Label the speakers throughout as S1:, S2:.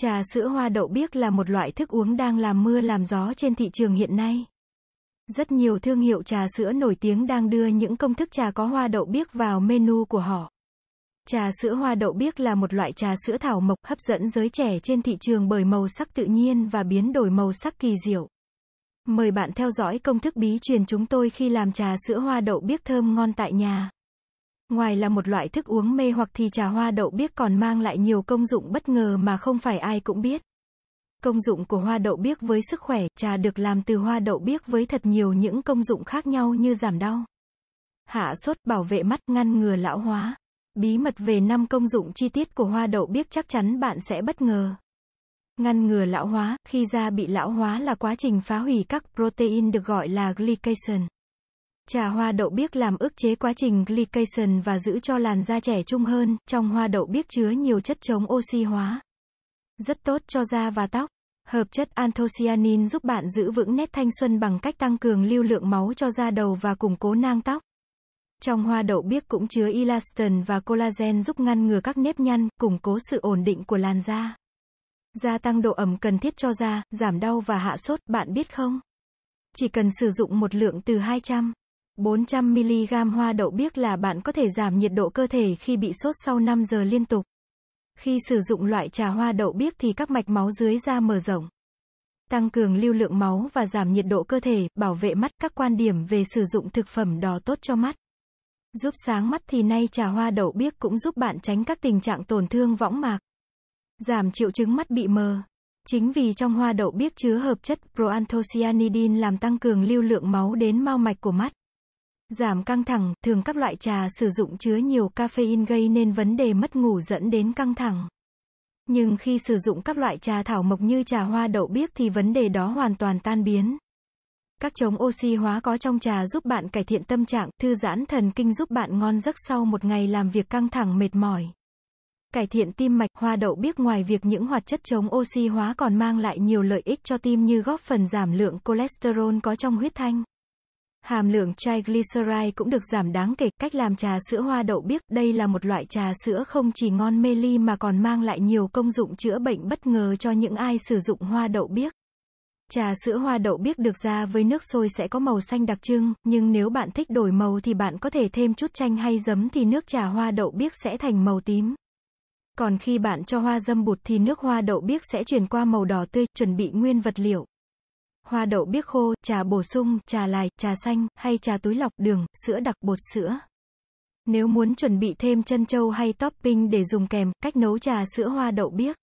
S1: Trà sữa hoa đậu biếc là một loại thức uống đang làm mưa làm gió trên thị trường hiện nay. Rất nhiều thương hiệu trà sữa nổi tiếng đang đưa những công thức trà có hoa đậu biếc vào menu của họ. Trà sữa hoa đậu biếc là một loại trà sữa thảo mộc hấp dẫn giới trẻ trên thị trường bởi màu sắc tự nhiên và biến đổi màu sắc kỳ diệu. Mời bạn theo dõi công thức bí truyền chúng tôi khi làm trà sữa hoa đậu biếc thơm ngon tại nhà. Ngoài là một loại thức uống mê hoặc thì trà hoa đậu biếc còn mang lại nhiều công dụng bất ngờ mà không phải ai cũng biết. Công dụng của hoa đậu biếc với sức khỏe, trà được làm từ hoa đậu biếc với thật nhiều những công dụng khác nhau như giảm đau, hạ sốt, bảo vệ mắt, ngăn ngừa lão hóa. Bí mật về 5 công dụng chi tiết của hoa đậu biếc chắc chắn bạn sẽ bất ngờ. Ngăn ngừa lão hóa, khi da bị lão hóa là quá trình phá hủy các protein được gọi là glycation. Trà hoa đậu biếc làm ức chế quá trình glycation và giữ cho làn da trẻ trung hơn, trong hoa đậu biếc chứa nhiều chất chống oxy hóa. Rất tốt cho da và tóc. Hợp chất anthocyanin giúp bạn giữ vững nét thanh xuân bằng cách tăng cường lưu lượng máu cho da đầu và củng cố nang tóc. Trong hoa đậu biếc cũng chứa elastin và collagen giúp ngăn ngừa các nếp nhăn, củng cố sự ổn định của làn da. Gia tăng độ ẩm cần thiết cho da, giảm đau và hạ sốt, bạn biết không? Chỉ cần sử dụng một lượng từ 200 400mg hoa đậu biếc là bạn có thể giảm nhiệt độ cơ thể khi bị sốt sau 5 giờ liên tục. Khi sử dụng loại trà hoa đậu biếc thì các mạch máu dưới da mở rộng, tăng cường lưu lượng máu và giảm nhiệt độ cơ thể, bảo vệ mắt. Các quan điểm về sử dụng thực phẩm đỏ tốt cho mắt. Giúp sáng mắt thì nay trà hoa đậu biếc cũng giúp bạn tránh các tình trạng tổn thương võng mạc, giảm triệu chứng mắt bị mờ. Chính vì trong hoa đậu biếc chứa hợp chất proanthocyanidin làm tăng cường lưu lượng máu đến mao mạch của mắt giảm căng thẳng, thường các loại trà sử dụng chứa nhiều caffeine gây nên vấn đề mất ngủ dẫn đến căng thẳng. Nhưng khi sử dụng các loại trà thảo mộc như trà hoa đậu biếc thì vấn đề đó hoàn toàn tan biến. Các chống oxy hóa có trong trà giúp bạn cải thiện tâm trạng, thư giãn thần kinh giúp bạn ngon giấc sau một ngày làm việc căng thẳng mệt mỏi. Cải thiện tim mạch, hoa đậu biếc ngoài việc những hoạt chất chống oxy hóa còn mang lại nhiều lợi ích cho tim như góp phần giảm lượng cholesterol có trong huyết thanh. Hàm lượng triglyceride cũng được giảm đáng kể. Cách làm trà sữa hoa đậu biếc, đây là một loại trà sữa không chỉ ngon mê ly mà còn mang lại nhiều công dụng chữa bệnh bất ngờ cho những ai sử dụng hoa đậu biếc. Trà sữa hoa đậu biếc được ra với nước sôi sẽ có màu xanh đặc trưng, nhưng nếu bạn thích đổi màu thì bạn có thể thêm chút chanh hay giấm thì nước trà hoa đậu biếc sẽ thành màu tím. Còn khi bạn cho hoa dâm bụt thì nước hoa đậu biếc sẽ chuyển qua màu đỏ tươi, chuẩn bị nguyên vật liệu hoa đậu biếc khô, trà bổ sung, trà lài, trà xanh, hay trà túi lọc, đường, sữa đặc, bột sữa. Nếu muốn chuẩn bị thêm chân trâu hay topping để dùng kèm, cách nấu trà sữa hoa đậu biếc.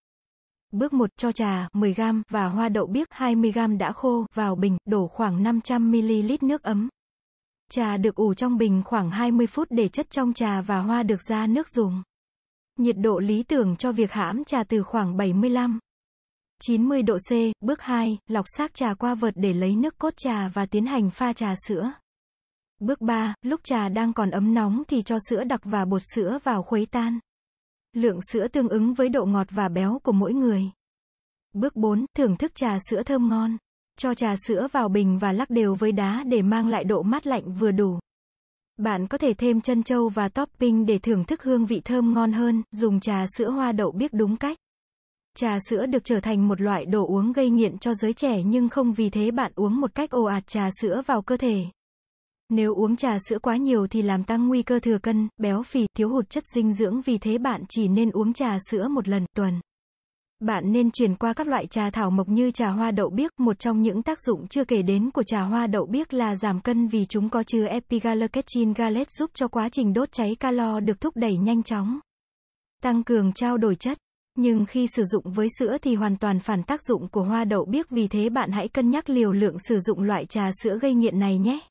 S1: Bước 1 cho trà 10g và hoa đậu biếc 20g đã khô vào bình, đổ khoảng 500ml nước ấm. Trà được ủ trong bình khoảng 20 phút để chất trong trà và hoa được ra nước dùng. Nhiệt độ lý tưởng cho việc hãm trà từ khoảng 75 90 độ C, bước 2, lọc xác trà qua vợt để lấy nước cốt trà và tiến hành pha trà sữa. Bước 3, lúc trà đang còn ấm nóng thì cho sữa đặc và bột sữa vào khuấy tan. Lượng sữa tương ứng với độ ngọt và béo của mỗi người. Bước 4, thưởng thức trà sữa thơm ngon. Cho trà sữa vào bình và lắc đều với đá để mang lại độ mát lạnh vừa đủ. Bạn có thể thêm chân châu và topping để thưởng thức hương vị thơm ngon hơn, dùng trà sữa hoa đậu biết đúng cách. Trà sữa được trở thành một loại đồ uống gây nghiện cho giới trẻ nhưng không vì thế bạn uống một cách ồ ạt trà sữa vào cơ thể. Nếu uống trà sữa quá nhiều thì làm tăng nguy cơ thừa cân, béo phì, thiếu hụt chất dinh dưỡng vì thế bạn chỉ nên uống trà sữa một lần tuần. Bạn nên chuyển qua các loại trà thảo mộc như trà hoa đậu biếc, một trong những tác dụng chưa kể đến của trà hoa đậu biếc là giảm cân vì chúng có chứa epigallocatechin galet giúp cho quá trình đốt cháy calo được thúc đẩy nhanh chóng. Tăng cường trao đổi chất nhưng khi sử dụng với sữa thì hoàn toàn phản tác dụng của hoa đậu biếc vì thế bạn hãy cân nhắc liều lượng sử dụng loại trà sữa gây nghiện này nhé.